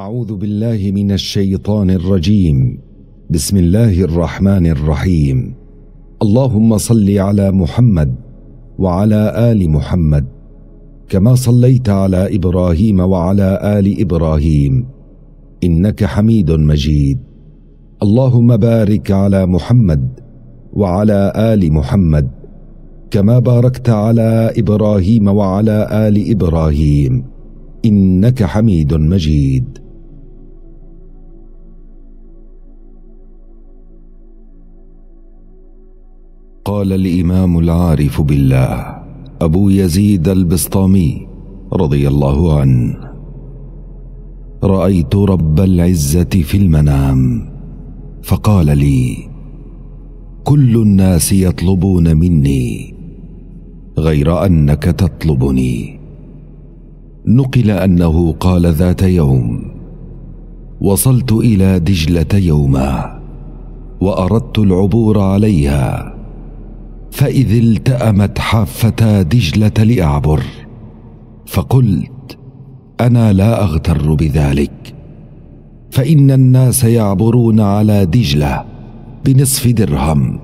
أعوذ بالله من الشيطان الرجيم بسم الله الرحمن الرحيم اللهم صل على محمد وعلى آل محمد كما صليت على إبراهيم وعلى آل إبراهيم إنك حميد مجيد اللهم بارك على محمد وعلى آل محمد كما باركت على إبراهيم وعلى آل إبراهيم إنك حميد مجيد قال الامام العارف بالله ابو يزيد البسطامي رضي الله عنه رايت رب العزه في المنام فقال لي كل الناس يطلبون مني غير انك تطلبني نقل انه قال ذات يوم وصلت الى دجله يوما واردت العبور عليها فإذ التأمت حافتا دجلة لأعبر فقلت أنا لا أغتر بذلك فإن الناس يعبرون على دجلة بنصف درهم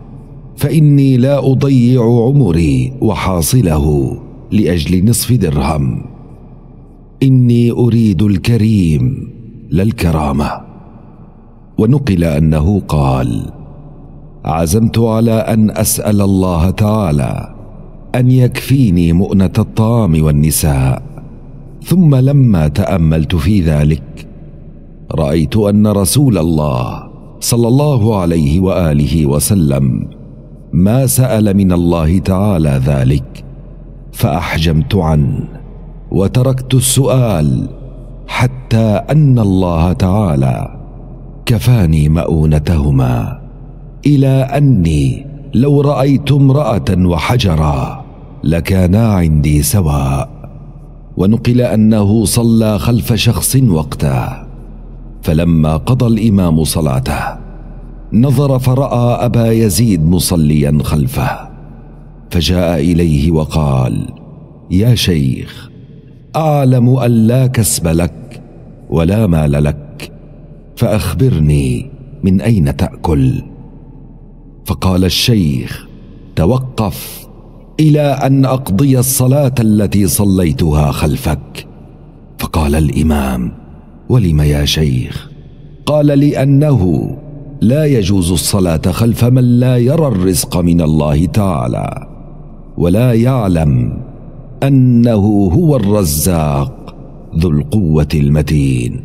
فإني لا أضيع عمري وحاصله لأجل نصف درهم إني أريد الكريم لا الكرامة ونقل أنه قال: عزمت على ان اسال الله تعالى ان يكفيني مؤنه الطعام والنساء ثم لما تاملت في ذلك رايت ان رسول الله صلى الله عليه واله وسلم ما سال من الله تعالى ذلك فاحجمت عنه وتركت السؤال حتى ان الله تعالى كفاني مؤونتهما الى اني لو رايت امراه وحجرا لكانا عندي سواء ونقل انه صلى خلف شخص وقته فلما قضى الامام صلاته نظر فراى ابا يزيد مصليا خلفه فجاء اليه وقال يا شيخ اعلم ان لا كسب لك ولا مال لك فاخبرني من اين تاكل فقال الشيخ توقف الى ان اقضي الصلاه التي صليتها خلفك فقال الامام ولم يا شيخ قال لانه لا يجوز الصلاه خلف من لا يرى الرزق من الله تعالى ولا يعلم انه هو الرزاق ذو القوه المتين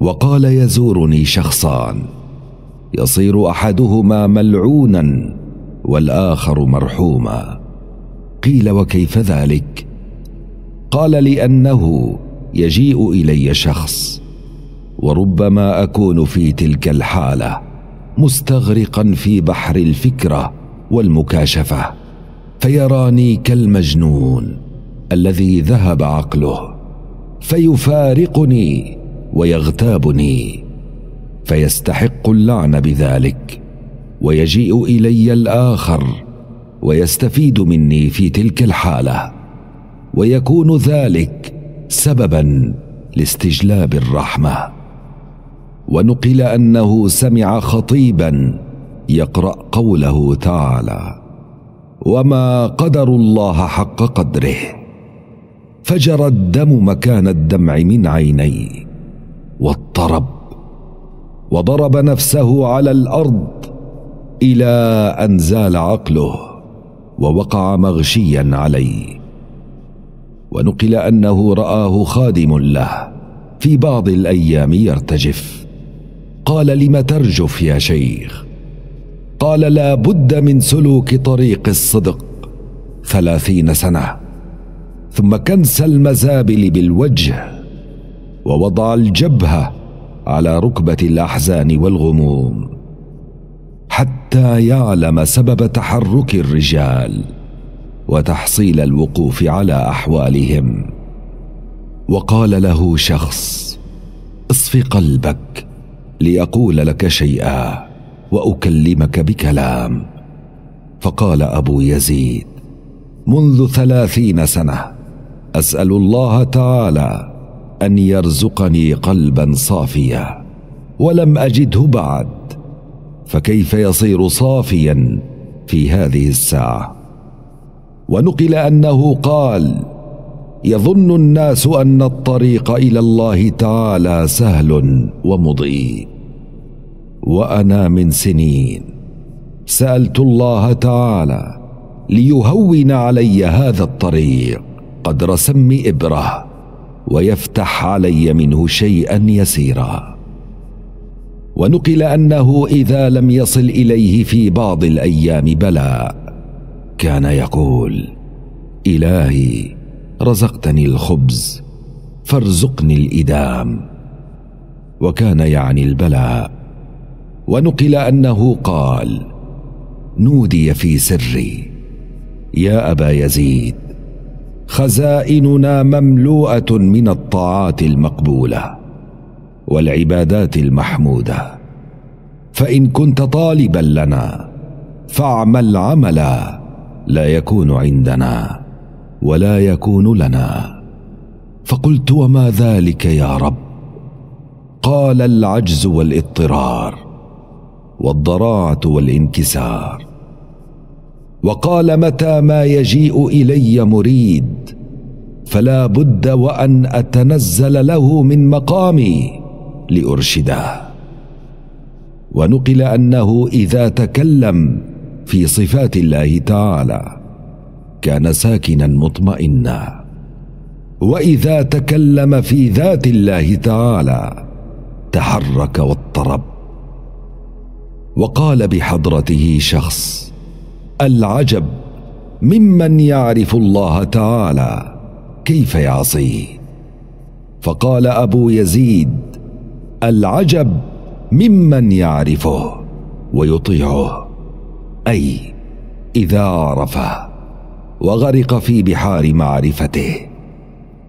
وقال يزورني شخصان يصير احدهما ملعونا والاخر مرحوما قيل وكيف ذلك قال لانه يجيء الي شخص وربما اكون في تلك الحاله مستغرقا في بحر الفكره والمكاشفه فيراني كالمجنون الذي ذهب عقله فيفارقني ويغتابني فيستحق اللعن بذلك ويجيء الي الاخر ويستفيد مني في تلك الحاله ويكون ذلك سببا لاستجلاب الرحمه ونقل انه سمع خطيبا يقرا قوله تعالى وما قدر الله حق قدره فجرى الدم مكان الدمع من عينيه واضطرب وضرب نفسه على الارض الى ان زال عقله ووقع مغشيا عليه ونقل انه راه خادم له في بعض الايام يرتجف قال لم ترجف يا شيخ قال لا بد من سلوك طريق الصدق ثلاثين سنه ثم كنس المزابل بالوجه ووضع الجبهه على ركبه الاحزان والغموم حتى يعلم سبب تحرك الرجال وتحصيل الوقوف على احوالهم وقال له شخص اصف قلبك لأقول لك شيئا وأكلمك بكلام فقال أبو يزيد منذ ثلاثين سنة أسأل الله تعالى ان يرزقني قلبا صافيا ولم اجده بعد فكيف يصير صافيا في هذه الساعه ونقل انه قال يظن الناس ان الطريق الى الله تعالى سهل ومضي وانا من سنين سالت الله تعالى ليهون علي هذا الطريق قدر سم ابره ويفتح علي منه شيئا يسيرا ونقل انه اذا لم يصل اليه في بعض الايام بلاء كان يقول الهي رزقتني الخبز فارزقني الادام وكان يعني البلاء ونقل انه قال نودي في سري يا ابا يزيد خزائننا مملوءه من الطاعات المقبوله والعبادات المحموده فان كنت طالبا لنا فاعمل عملا لا يكون عندنا ولا يكون لنا فقلت وما ذلك يا رب قال العجز والاضطرار والضراعه والانكسار وقال متى ما يجيء الي مريد فلا بد وان اتنزل له من مقامي لارشده ونقل انه اذا تكلم في صفات الله تعالى كان ساكنا مطمئنا واذا تكلم في ذات الله تعالى تحرك واضطرب وقال بحضرته شخص العجب ممن يعرف الله تعالى كيف يعصيه فقال ابو يزيد العجب ممن يعرفه ويطيعه اي اذا عرفه وغرق في بحار معرفته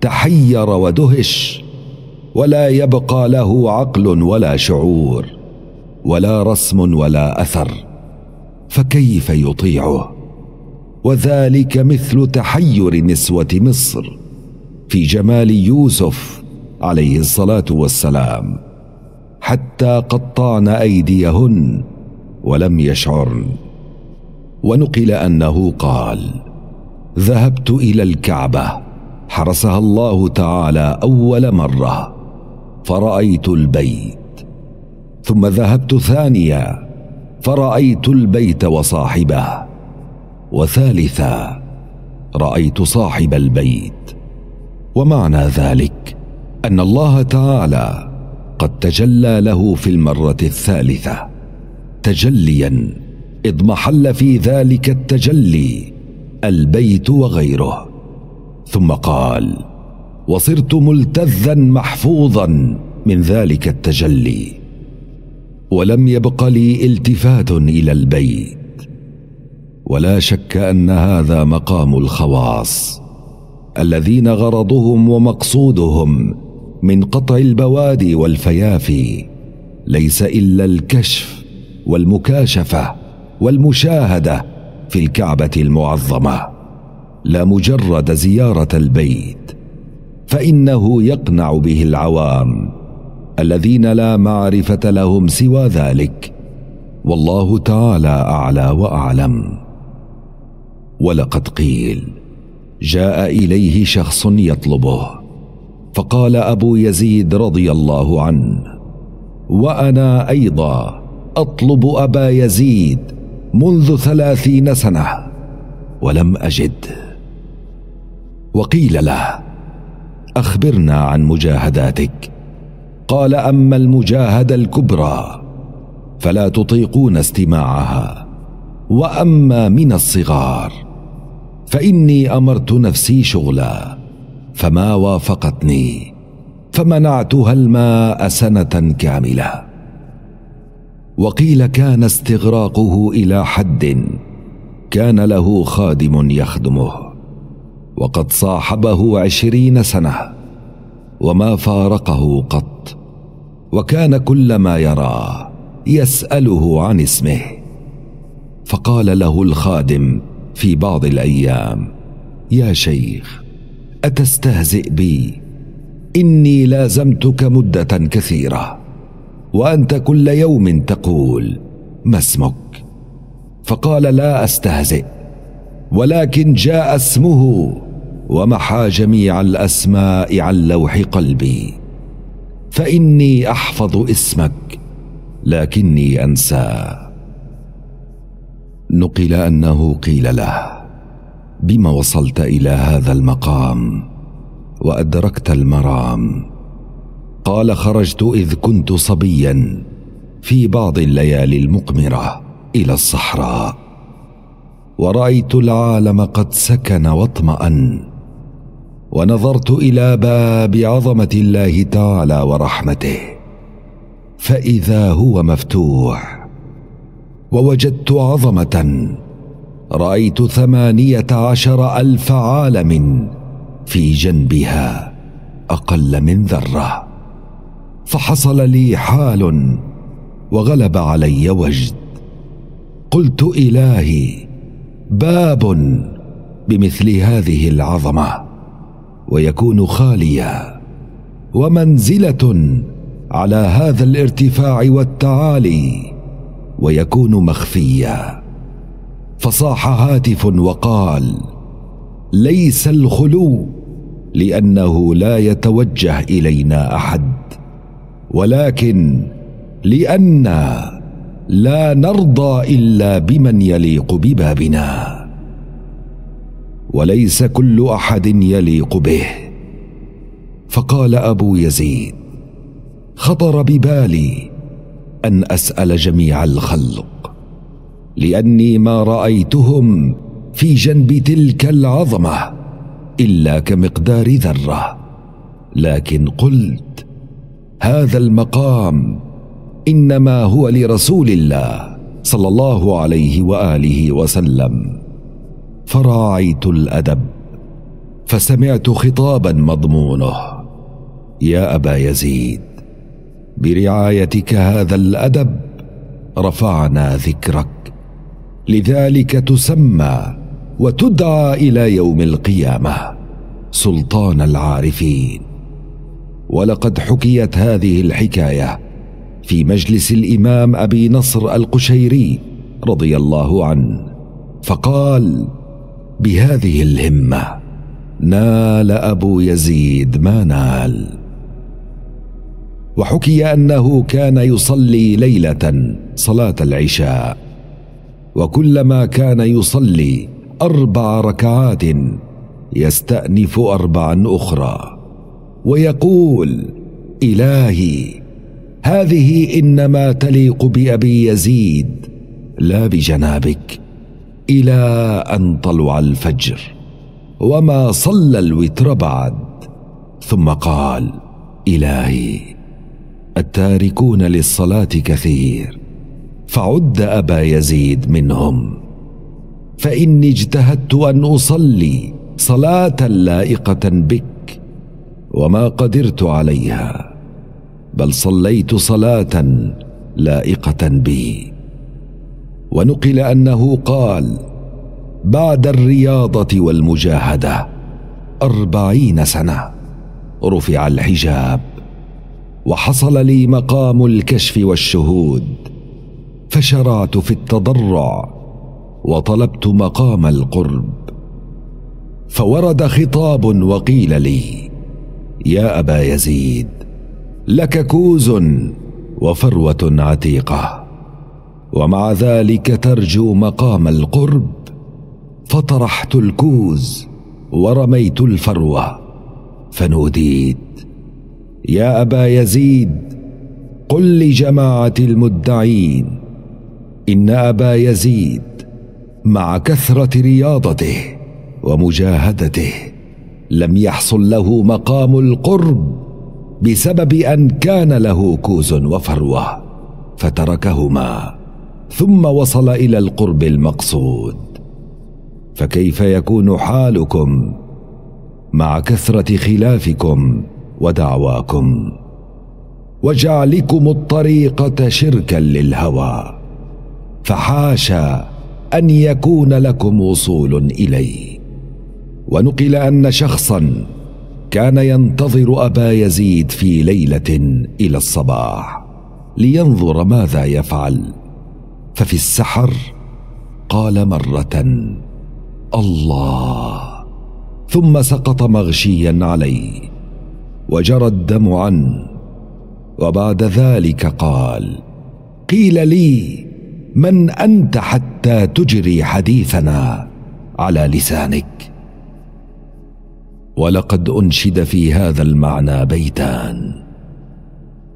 تحير ودهش ولا يبقى له عقل ولا شعور ولا رسم ولا اثر فكيف يطيعه وذلك مثل تحير نسوه مصر في جمال يوسف عليه الصلاه والسلام حتى قطعن ايديهن ولم يشعرن ونقل انه قال ذهبت الى الكعبه حرسها الله تعالى اول مره فرايت البيت ثم ذهبت ثانيه فرايت البيت وصاحبه وثالثا رايت صاحب البيت ومعنى ذلك ان الله تعالى قد تجلى له في المره الثالثه تجليا اضمحل في ذلك التجلي البيت وغيره ثم قال وصرت ملتذا محفوظا من ذلك التجلي ولم يبق لي التفات الى البيت ولا شك ان هذا مقام الخواص الذين غرضهم ومقصودهم من قطع البوادي والفيافي ليس الا الكشف والمكاشفه والمشاهده في الكعبه المعظمه لا مجرد زياره البيت فانه يقنع به العوام الذين لا معرفه لهم سوى ذلك والله تعالى اعلى واعلم ولقد قيل جاء اليه شخص يطلبه فقال ابو يزيد رضي الله عنه وانا ايضا اطلب ابا يزيد منذ ثلاثين سنه ولم اجد وقيل له اخبرنا عن مجاهداتك قال اما المجاهده الكبرى فلا تطيقون استماعها واما من الصغار فاني امرت نفسي شغلا فما وافقتني فمنعتها الماء سنه كامله وقيل كان استغراقه الى حد كان له خادم يخدمه وقد صاحبه عشرين سنه وما فارقه قط وكان كلما يراه يساله عن اسمه فقال له الخادم في بعض الايام يا شيخ اتستهزئ بي اني لازمتك مده كثيره وانت كل يوم تقول ما اسمك فقال لا استهزئ ولكن جاء اسمه ومحى جميع الاسماء عن لوح قلبي فاني احفظ اسمك لكني انساه نقل انه قيل له بما وصلت الى هذا المقام وادركت المرام قال خرجت اذ كنت صبيا في بعض الليالي المقمره الى الصحراء ورايت العالم قد سكن واطمان ونظرت الى باب عظمه الله تعالى ورحمته فاذا هو مفتوح ووجدت عظمه رايت ثمانيه عشر الف عالم في جنبها اقل من ذره فحصل لي حال وغلب علي وجد قلت الهي باب بمثل هذه العظمه ويكون خاليا ومنزله على هذا الارتفاع والتعالي ويكون مخفيا فصاح هاتف وقال ليس الخلو لانه لا يتوجه الينا احد ولكن لأنا لا نرضى الا بمن يليق ببابنا وليس كل احد يليق به فقال ابو يزيد خطر ببالي ان اسال جميع الخلق لاني ما رايتهم في جنب تلك العظمه الا كمقدار ذره لكن قلت هذا المقام انما هو لرسول الله صلى الله عليه واله وسلم فراعيت الادب فسمعت خطابا مضمونه يا ابا يزيد برعايتك هذا الادب رفعنا ذكرك لذلك تسمى وتدعى الى يوم القيامه سلطان العارفين ولقد حكيت هذه الحكايه في مجلس الامام ابي نصر القشيري رضي الله عنه فقال بهذه الهمه نال ابو يزيد ما نال وحكي انه كان يصلي ليله صلاه العشاء وكلما كان يصلي اربع ركعات يستانف اربعا اخرى ويقول الهي هذه انما تليق بابي يزيد لا بجنابك الى ان طلع الفجر وما صلى الوتر بعد ثم قال الهي التاركون للصلاه كثير فعد ابا يزيد منهم فاني اجتهدت ان اصلي صلاه لائقه بك وما قدرت عليها بل صليت صلاه لائقه بي ونقل انه قال بعد الرياضه والمجاهده اربعين سنه رفع الحجاب وحصل لي مقام الكشف والشهود فشرعت في التضرع وطلبت مقام القرب فورد خطاب وقيل لي يا ابا يزيد لك كوز وفروه عتيقه ومع ذلك ترجو مقام القرب فطرحت الكوز ورميت الفروه فنوديت يا ابا يزيد قل لجماعه المدعين ان ابا يزيد مع كثره رياضته ومجاهدته لم يحصل له مقام القرب بسبب ان كان له كوز وفروه فتركهما ثم وصل الى القرب المقصود فكيف يكون حالكم مع كثره خلافكم ودعواكم وجعلكم الطريقه شركا للهوى فحاشا ان يكون لكم وصول اليه ونقل ان شخصا كان ينتظر ابا يزيد في ليله الى الصباح لينظر ماذا يفعل ففي السحر قال مره الله ثم سقط مغشيا عليه وجرى الدم عنه وبعد ذلك قال قيل لي من انت حتى تجري حديثنا على لسانك ولقد انشد في هذا المعنى بيتان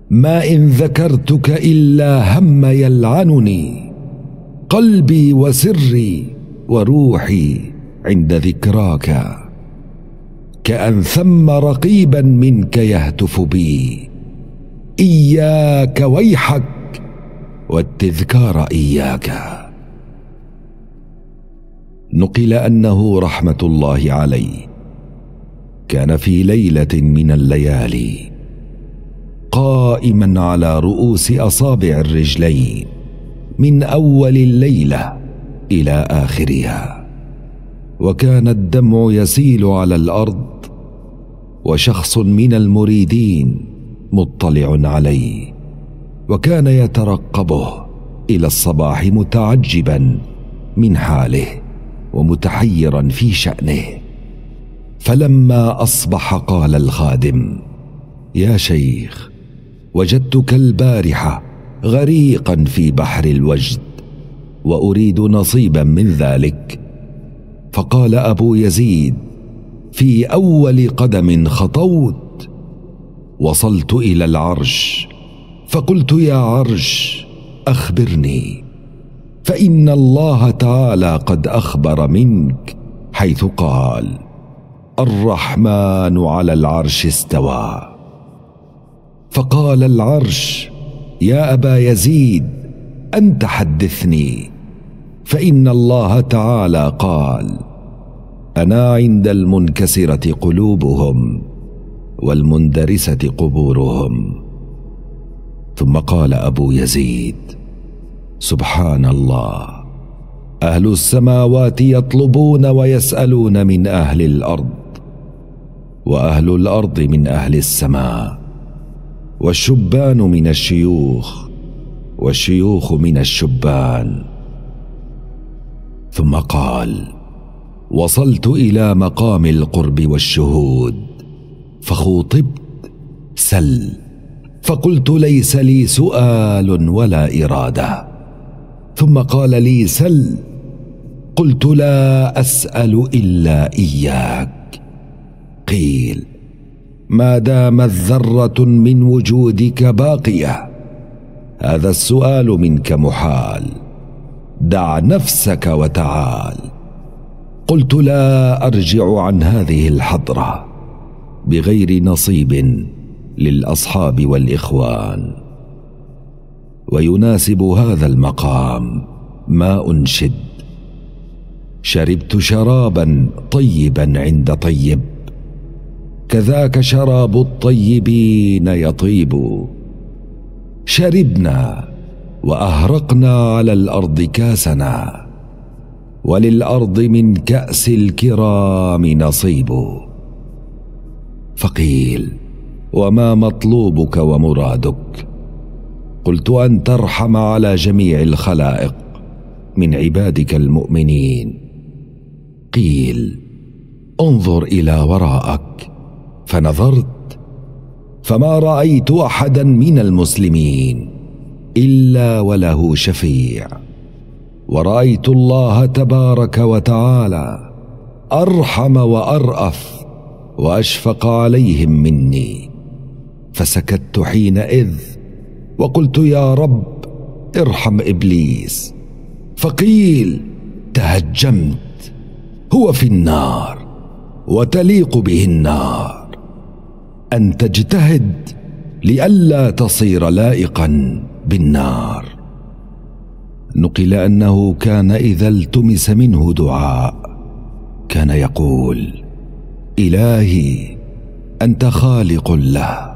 ما ان ذكرتك الا هم يلعنني قلبي وسري وروحي عند ذكراك كأن ثم رقيبا منك يهتف بي إياك ويحك والتذكار إياك نقل أنه رحمة الله عليه كان في ليلة من الليالي قائما على رؤوس أصابع الرجلين من اول الليله الى اخرها وكان الدمع يسيل على الارض وشخص من المريدين مطلع عليه وكان يترقبه الى الصباح متعجبا من حاله ومتحيرا في شانه فلما اصبح قال الخادم يا شيخ وجدتك البارحه غريقا في بحر الوجد واريد نصيبا من ذلك فقال ابو يزيد في اول قدم خطوت وصلت الى العرش فقلت يا عرش اخبرني فان الله تعالى قد اخبر منك حيث قال الرحمن على العرش استوى فقال العرش يا ابا يزيد انت حدثني فان الله تعالى قال انا عند المنكسره قلوبهم والمندرسه قبورهم ثم قال ابو يزيد سبحان الله اهل السماوات يطلبون ويسالون من اهل الارض واهل الارض من اهل السماء والشبان من الشيوخ والشيوخ من الشبان ثم قال وصلت الى مقام القرب والشهود فخوطبت سل فقلت ليس لي سؤال ولا اراده ثم قال لي سل قلت لا اسال الا اياك قيل ما دامت ذره من وجودك باقيه هذا السؤال منك محال دع نفسك وتعال قلت لا ارجع عن هذه الحضره بغير نصيب للاصحاب والاخوان ويناسب هذا المقام ما انشد شربت شرابا طيبا عند طيب كذاك شراب الطيبين يطيب شربنا واهرقنا على الارض كاسنا وللارض من كاس الكرام نصيب فقيل وما مطلوبك ومرادك قلت ان ترحم على جميع الخلائق من عبادك المؤمنين قيل انظر الى وراءك فنظرت فما رايت احدا من المسلمين الا وله شفيع ورايت الله تبارك وتعالى ارحم وارأف واشفق عليهم مني فسكت حينئذ وقلت يا رب ارحم ابليس فقيل تهجمت هو في النار وتليق به النار ان تجتهد لئلا تصير لائقا بالنار نقل انه كان اذا التمس منه دعاء كان يقول الهي انت خالق له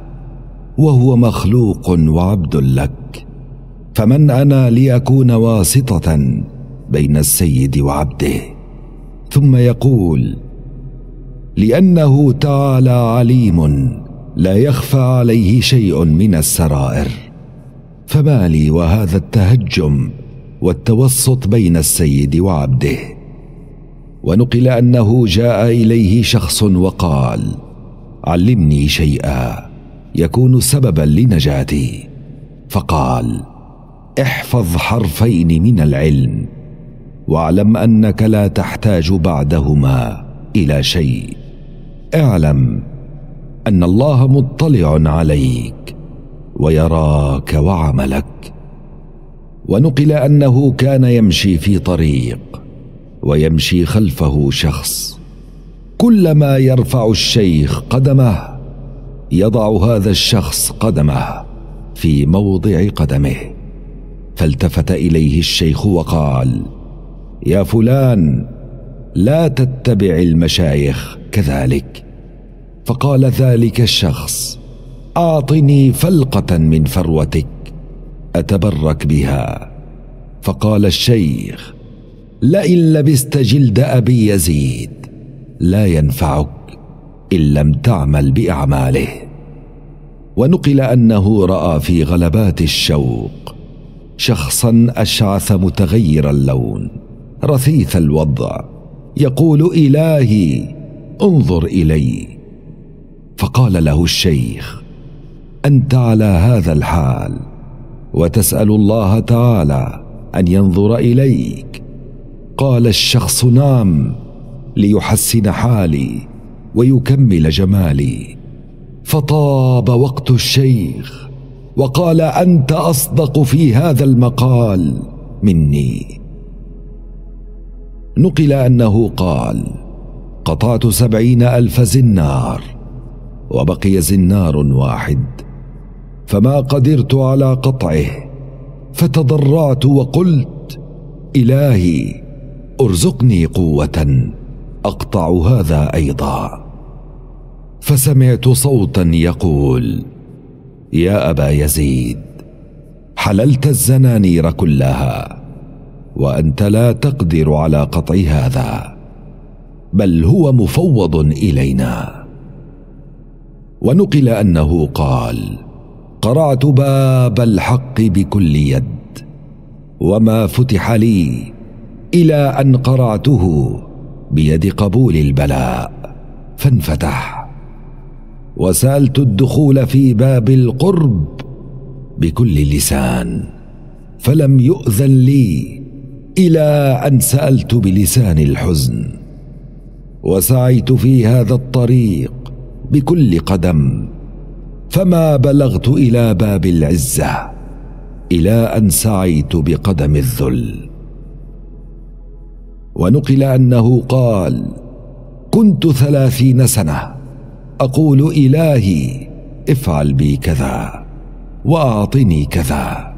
وهو مخلوق وعبد لك فمن انا لاكون واسطه بين السيد وعبده ثم يقول لانه تعالى عليم لا يخفى عليه شيء من السرائر فما لي وهذا التهجم والتوسط بين السيد وعبده ونقل انه جاء اليه شخص وقال علمني شيئا يكون سببا لنجاتي فقال احفظ حرفين من العلم واعلم انك لا تحتاج بعدهما الى شيء اعلم ان الله مطلع عليك ويراك وعملك ونقل انه كان يمشي في طريق ويمشي خلفه شخص كلما يرفع الشيخ قدمه يضع هذا الشخص قدمه في موضع قدمه فالتفت اليه الشيخ وقال يا فلان لا تتبع المشايخ كذلك فقال ذلك الشخص اعطني فلقه من فروتك اتبرك بها فقال الشيخ لئن لبست جلد ابي يزيد لا ينفعك ان لم تعمل باعماله ونقل انه راى في غلبات الشوق شخصا اشعث متغير اللون رثيث الوضع يقول الهي انظر الي فقال له الشيخ انت على هذا الحال وتسال الله تعالى ان ينظر اليك قال الشخص نعم ليحسن حالي ويكمل جمالي فطاب وقت الشيخ وقال انت اصدق في هذا المقال مني نقل انه قال قطعت سبعين الف زنار وبقي زنار واحد فما قدرت على قطعه فتضرعت وقلت الهي ارزقني قوه اقطع هذا ايضا فسمعت صوتا يقول يا ابا يزيد حللت الزنانير كلها وانت لا تقدر على قطع هذا بل هو مفوض الينا ونقل انه قال قرعت باب الحق بكل يد وما فتح لي الى ان قرعته بيد قبول البلاء فانفتح وسالت الدخول في باب القرب بكل لسان فلم يؤذن لي الى ان سالت بلسان الحزن وسعيت في هذا الطريق بكل قدم فما بلغت الى باب العزه الى ان سعيت بقدم الذل ونقل انه قال كنت ثلاثين سنه اقول الهي افعل بي كذا واعطني كذا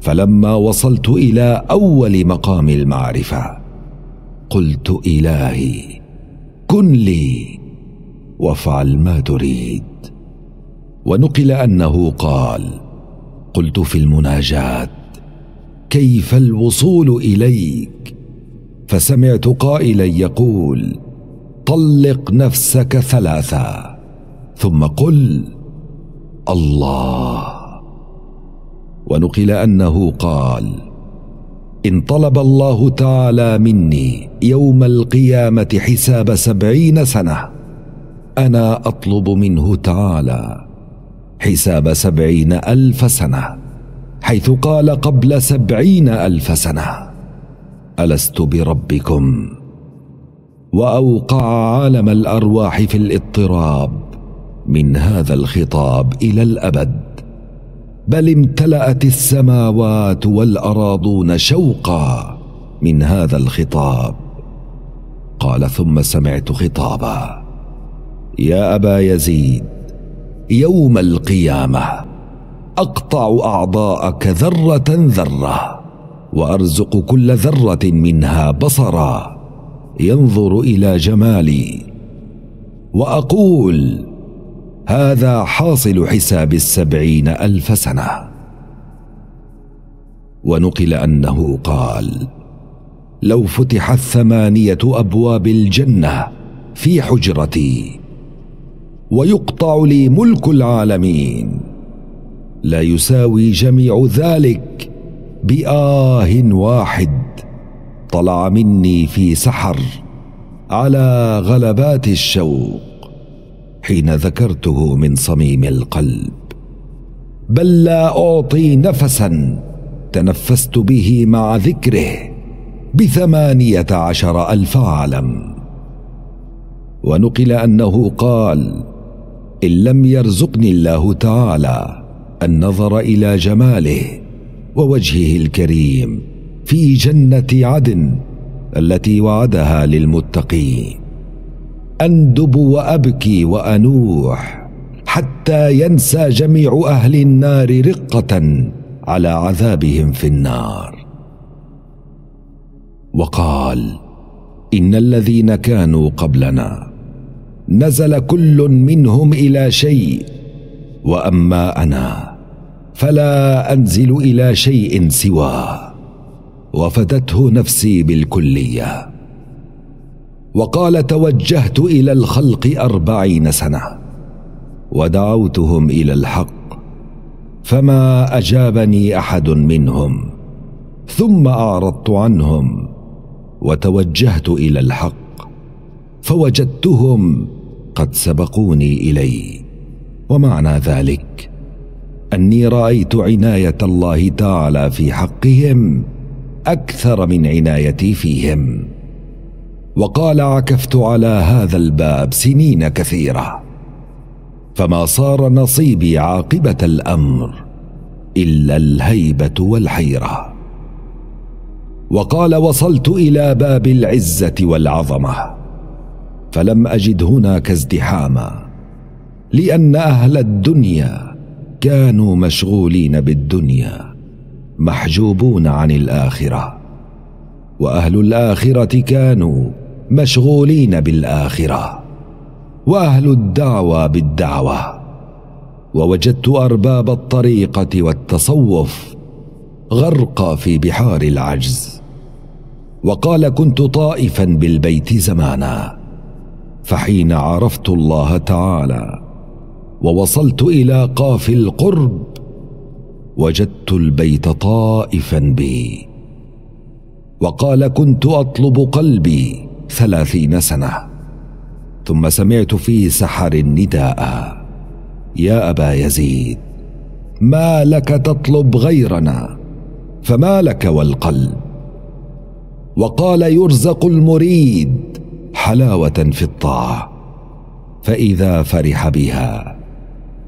فلما وصلت الى اول مقام المعرفه قلت الهي كن لي وافعل ما تريد ونقل انه قال قلت في المناجاه كيف الوصول اليك فسمعت قائلا يقول طلق نفسك ثلاثا ثم قل الله ونقل انه قال ان طلب الله تعالى مني يوم القيامه حساب سبعين سنه انا اطلب منه تعالى حساب سبعين الف سنه حيث قال قبل سبعين الف سنه الست بربكم واوقع عالم الارواح في الاضطراب من هذا الخطاب الى الابد بل امتلات السماوات والاراضون شوقا من هذا الخطاب قال ثم سمعت خطابا يا ابا يزيد يوم القيامه اقطع اعضاءك ذره ذره وارزق كل ذره منها بصرا ينظر الى جمالي واقول هذا حاصل حساب السبعين الف سنه ونقل انه قال لو فتحت ثمانيه ابواب الجنه في حجرتي ويقطع لي ملك العالمين لا يساوي جميع ذلك باه واحد طلع مني في سحر على غلبات الشوق حين ذكرته من صميم القلب بل لا اعطي نفسا تنفست به مع ذكره بثمانيه عشر الف عالم ونقل انه قال ان لم يرزقني الله تعالى النظر الى جماله ووجهه الكريم في جنه عدن التي وعدها للمتقين اندب وابكي وانوح حتى ينسى جميع اهل النار رقه على عذابهم في النار وقال ان الذين كانوا قبلنا نزل كل منهم الى شيء واما انا فلا انزل الى شيء سواه وفدته نفسي بالكليه وقال توجهت الى الخلق اربعين سنه ودعوتهم الى الحق فما اجابني احد منهم ثم اعرضت عنهم وتوجهت الى الحق فوجدتهم قد سبقوني الي ومعنى ذلك اني رايت عنايه الله تعالى في حقهم اكثر من عنايتي فيهم وقال عكفت على هذا الباب سنين كثيره فما صار نصيبي عاقبه الامر الا الهيبه والحيره وقال وصلت الى باب العزه والعظمه فلم اجد هناك ازدحاما لان اهل الدنيا كانوا مشغولين بالدنيا محجوبون عن الاخره واهل الاخره كانوا مشغولين بالاخره واهل الدعوى بالدعوه ووجدت ارباب الطريقه والتصوف غرقى في بحار العجز وقال كنت طائفا بالبيت زمانا فحين عرفت الله تعالى ووصلت الى قاف القرب وجدت البيت طائفا بي وقال كنت اطلب قلبي ثلاثين سنه ثم سمعت في سحر نداء يا ابا يزيد ما لك تطلب غيرنا فما لك والقلب وقال يرزق المريد حلاوه في الطاعه فاذا فرح بها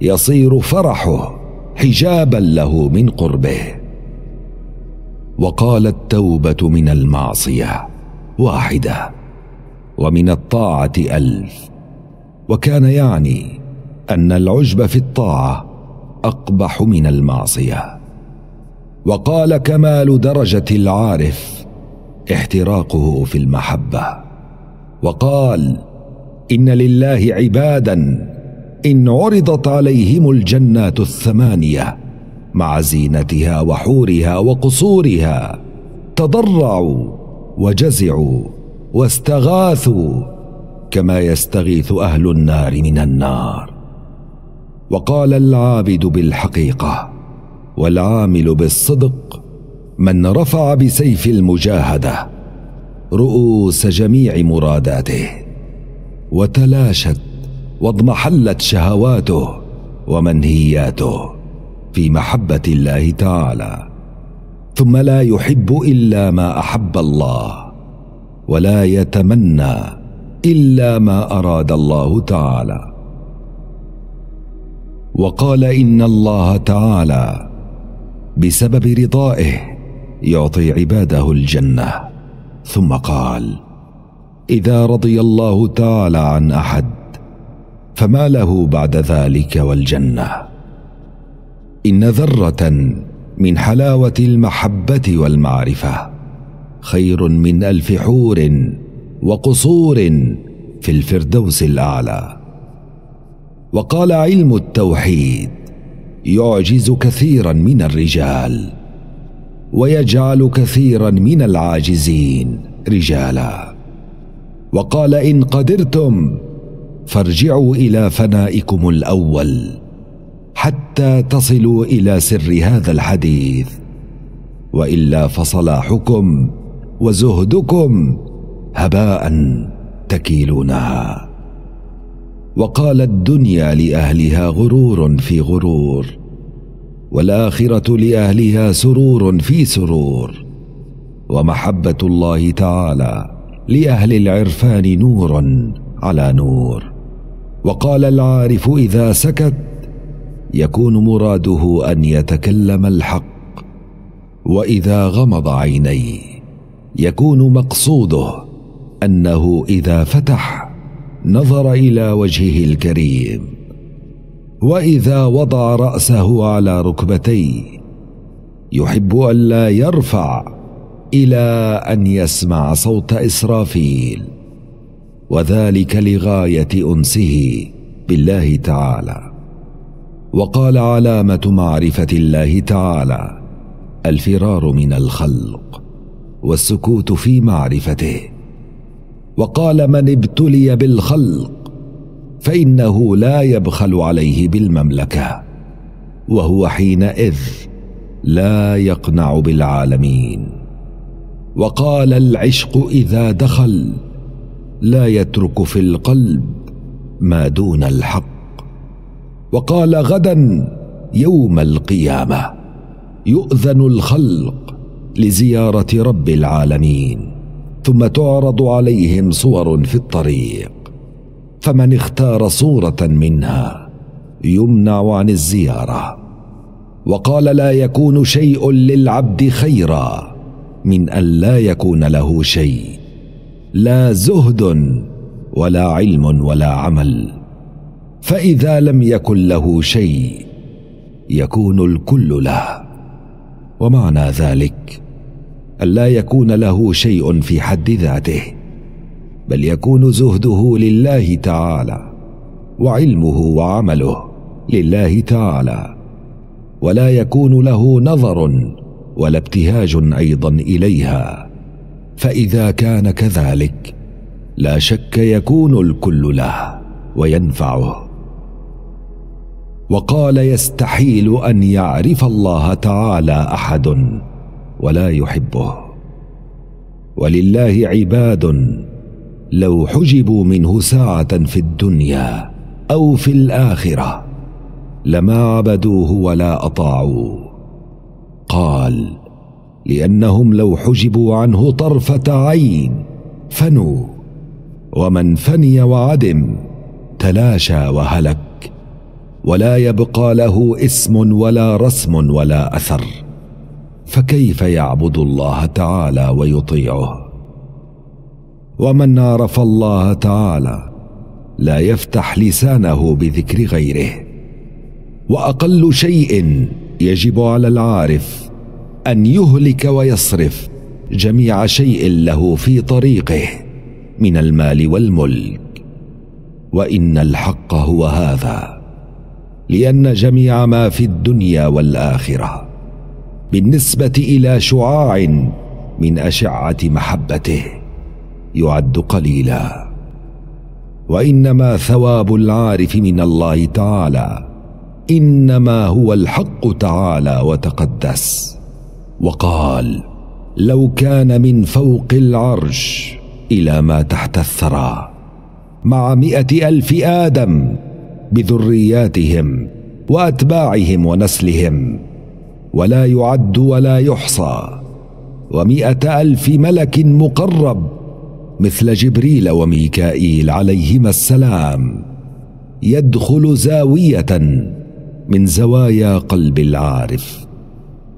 يصير فرحه حجابا له من قربه وقال التوبه من المعصيه واحده ومن الطاعه الف وكان يعني ان العجب في الطاعه اقبح من المعصيه وقال كمال درجه العارف احتراقه في المحبه وقال ان لله عبادا ان عرضت عليهم الجنات الثمانيه مع زينتها وحورها وقصورها تضرعوا وجزعوا واستغاثوا كما يستغيث اهل النار من النار وقال العابد بالحقيقه والعامل بالصدق من رفع بسيف المجاهده رؤوس جميع مراداته وتلاشت واضمحلت شهواته ومنهياته في محبه الله تعالى ثم لا يحب الا ما احب الله ولا يتمنى الا ما اراد الله تعالى وقال ان الله تعالى بسبب رضائه يعطي عباده الجنه ثم قال اذا رضي الله تعالى عن احد فما له بعد ذلك والجنه ان ذره من حلاوه المحبه والمعرفه خير من الف حور وقصور في الفردوس الاعلى وقال علم التوحيد يعجز كثيرا من الرجال ويجعل كثيرا من العاجزين رجالا وقال ان قدرتم فارجعوا الى فنائكم الاول حتى تصلوا الى سر هذا الحديث والا فصلاحكم وزهدكم هباء تكيلونها وقال الدنيا لاهلها غرور في غرور والاخره لاهلها سرور في سرور ومحبه الله تعالى لاهل العرفان نور على نور وقال العارف اذا سكت يكون مراده ان يتكلم الحق واذا غمض عينيه يكون مقصوده انه اذا فتح نظر الى وجهه الكريم واذا وضع راسه على ركبتيه يحب الا يرفع الى ان يسمع صوت اسرافيل وذلك لغايه انسه بالله تعالى وقال علامه معرفه الله تعالى الفرار من الخلق والسكوت في معرفته وقال من ابتلي بالخلق فانه لا يبخل عليه بالمملكه وهو حينئذ لا يقنع بالعالمين وقال العشق اذا دخل لا يترك في القلب ما دون الحق وقال غدا يوم القيامه يؤذن الخلق لزياره رب العالمين ثم تعرض عليهم صور في الطريق فمن اختار صوره منها يمنع عن الزياره وقال لا يكون شيء للعبد خيرا من ان لا يكون له شيء لا زهد ولا علم ولا عمل فاذا لم يكن له شيء يكون الكل له ومعنى ذلك ان لا يكون له شيء في حد ذاته بل يكون زهده لله تعالى وعلمه وعمله لله تعالى ولا يكون له نظر ولا ابتهاج ايضا اليها فاذا كان كذلك لا شك يكون الكل له وينفعه وقال يستحيل ان يعرف الله تعالى احد ولا يحبه ولله عباد لو حجبوا منه ساعه في الدنيا او في الاخره لما عبدوه ولا اطاعوه قال لانهم لو حجبوا عنه طرفه عين فنوا ومن فني وعدم تلاشى وهلك ولا يبقى له اسم ولا رسم ولا اثر فكيف يعبد الله تعالى ويطيعه ومن عرف الله تعالى لا يفتح لسانه بذكر غيره واقل شيء يجب على العارف ان يهلك ويصرف جميع شيء له في طريقه من المال والملك وان الحق هو هذا لان جميع ما في الدنيا والاخره بالنسبه الى شعاع من اشعه محبته يعد قليلا وانما ثواب العارف من الله تعالى انما هو الحق تعالى وتقدس وقال لو كان من فوق العرش الى ما تحت الثرى مع مائه الف ادم بذرياتهم واتباعهم ونسلهم ولا يعد ولا يحصى ومائه الف ملك مقرب مثل جبريل وميكائيل عليهما السلام يدخل زاويه من زوايا قلب العارف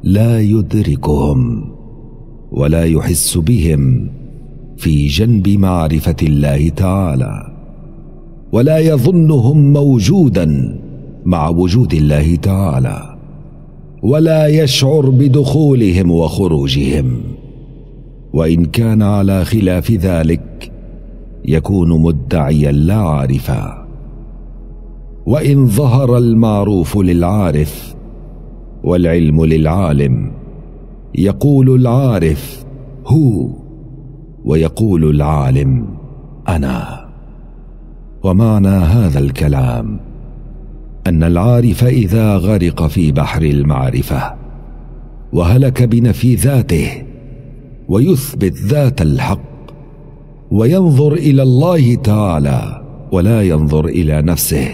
لا يدركهم ولا يحس بهم في جنب معرفه الله تعالى ولا يظنهم موجودا مع وجود الله تعالى ولا يشعر بدخولهم وخروجهم وان كان على خلاف ذلك يكون مدعيا لا عارفا وان ظهر المعروف للعارف والعلم للعالم يقول العارف هو ويقول العالم انا ومعنى هذا الكلام ان العارف اذا غرق في بحر المعرفه وهلك بنفي ذاته ويثبت ذات الحق وينظر الى الله تعالى ولا ينظر الى نفسه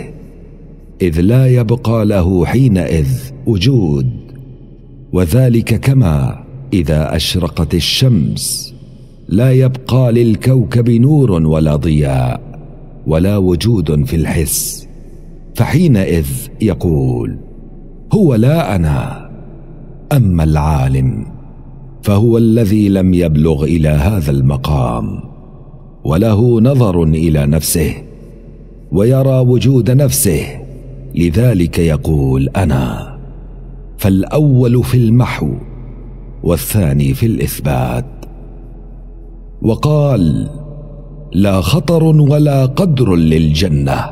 اذ لا يبقى له حينئذ وجود وذلك كما اذا اشرقت الشمس لا يبقى للكوكب نور ولا ضياء ولا وجود في الحس فحينئذ يقول هو لا انا اما العالم فهو الذي لم يبلغ الى هذا المقام وله نظر الى نفسه ويرى وجود نفسه لذلك يقول انا فالاول في المحو والثاني في الاثبات وقال لا خطر ولا قدر للجنه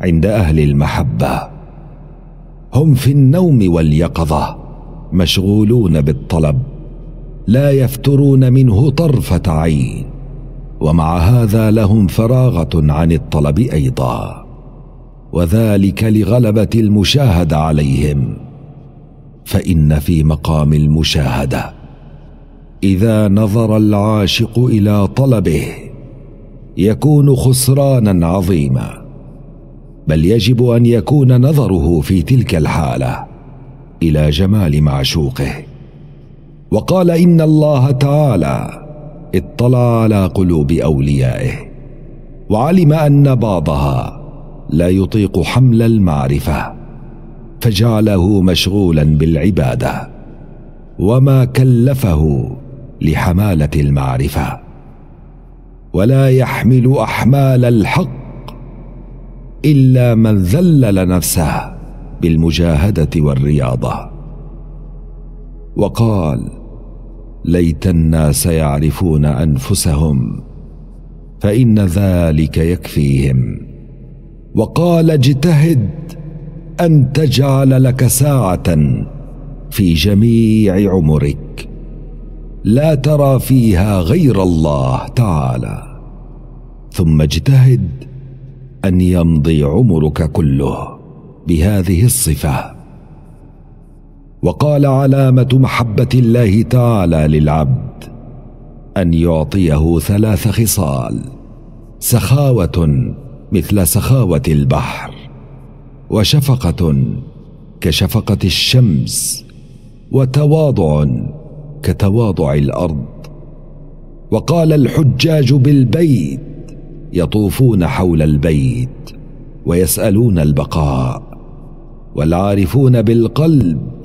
عند اهل المحبه هم في النوم واليقظه مشغولون بالطلب لا يفترون منه طرفه عين ومع هذا لهم فراغه عن الطلب ايضا وذلك لغلبه المشاهده عليهم فان في مقام المشاهده اذا نظر العاشق الى طلبه يكون خسرانا عظيما بل يجب ان يكون نظره في تلك الحاله الى جمال معشوقه وقال ان الله تعالى اطلع على قلوب اوليائه وعلم ان بعضها لا يطيق حمل المعرفه فجعله مشغولا بالعباده وما كلفه لحماله المعرفه ولا يحمل احمال الحق الا من ذلل نفسه بالمجاهده والرياضه وقال ليت الناس يعرفون انفسهم فان ذلك يكفيهم وقال اجتهد ان تجعل لك ساعه في جميع عمرك لا ترى فيها غير الله تعالى ثم اجتهد ان يمضي عمرك كله بهذه الصفه وقال علامه محبه الله تعالى للعبد ان يعطيه ثلاث خصال سخاوه مثل سخاوه البحر وشفقه كشفقه الشمس وتواضع كتواضع الارض وقال الحجاج بالبيت يطوفون حول البيت ويسالون البقاء والعارفون بالقلب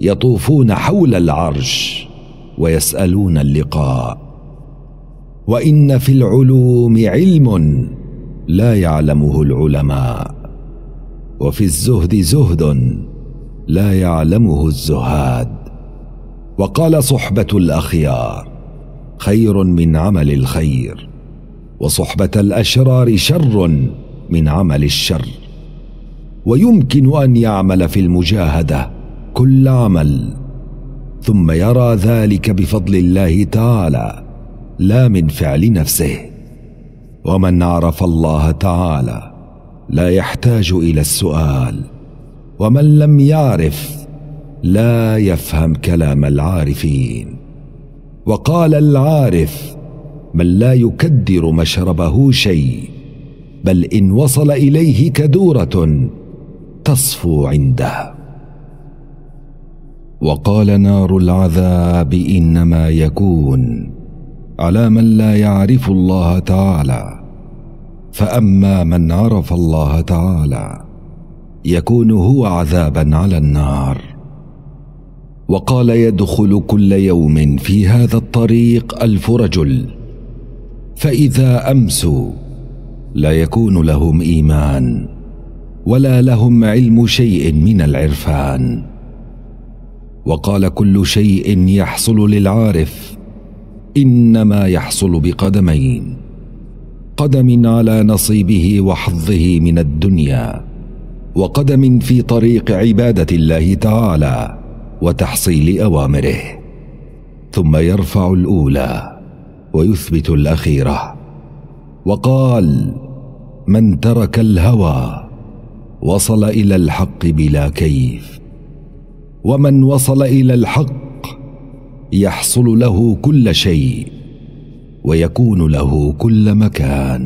يطوفون حول العرش ويسالون اللقاء وان في العلوم علم لا يعلمه العلماء وفي الزهد زهد لا يعلمه الزهاد وقال صحبه الاخيار خير من عمل الخير وصحبه الاشرار شر من عمل الشر ويمكن ان يعمل في المجاهده كل عمل ثم يرى ذلك بفضل الله تعالى لا من فعل نفسه ومن عرف الله تعالى لا يحتاج الى السؤال ومن لم يعرف لا يفهم كلام العارفين وقال العارف من لا يكدر مشربه شيء بل ان وصل اليه كدوره تصفو عنده وقال نار العذاب انما يكون على من لا يعرف الله تعالى فاما من عرف الله تعالى يكون هو عذابا على النار وقال يدخل كل يوم في هذا الطريق الف رجل فاذا امسوا لا يكون لهم ايمان ولا لهم علم شيء من العرفان وقال كل شيء يحصل للعارف انما يحصل بقدمين قدم على نصيبه وحظه من الدنيا وقدم في طريق عباده الله تعالى وتحصيل اوامره ثم يرفع الاولى ويثبت الاخيره وقال من ترك الهوى وصل الى الحق بلا كيف ومن وصل الى الحق يحصل له كل شيء ويكون له كل مكان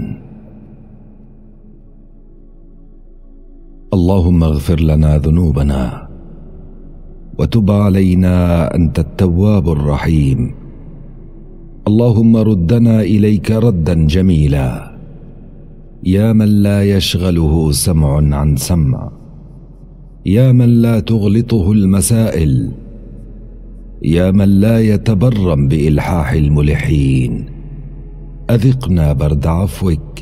اللهم اغفر لنا ذنوبنا وتب علينا انت التواب الرحيم اللهم ردنا اليك ردا جميلا يا من لا يشغله سمع عن سمع يا من لا تغلطه المسائل يا من لا يتبرم بالحاح الملحين اذقنا برد عفوك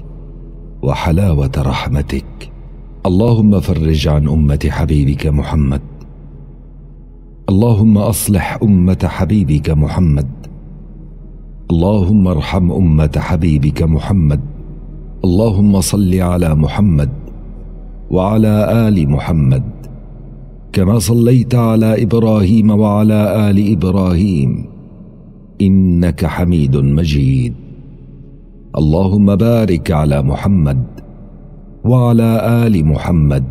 وحلاوه رحمتك اللهم فرج عن امه حبيبك محمد اللهم اصلح امه حبيبك محمد اللهم ارحم امه حبيبك محمد اللهم صل على محمد وعلى ال محمد كما صليت على ابراهيم وعلى ال ابراهيم انك حميد مجيد اللهم بارك على محمد وعلى ال محمد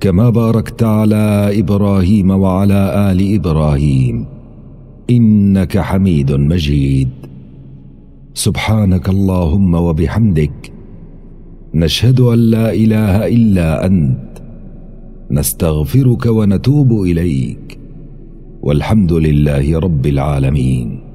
كما باركت على ابراهيم وعلى ال ابراهيم انك حميد مجيد سبحانك اللهم وبحمدك نشهد ان لا اله الا انت نستغفرك ونتوب اليك والحمد لله رب العالمين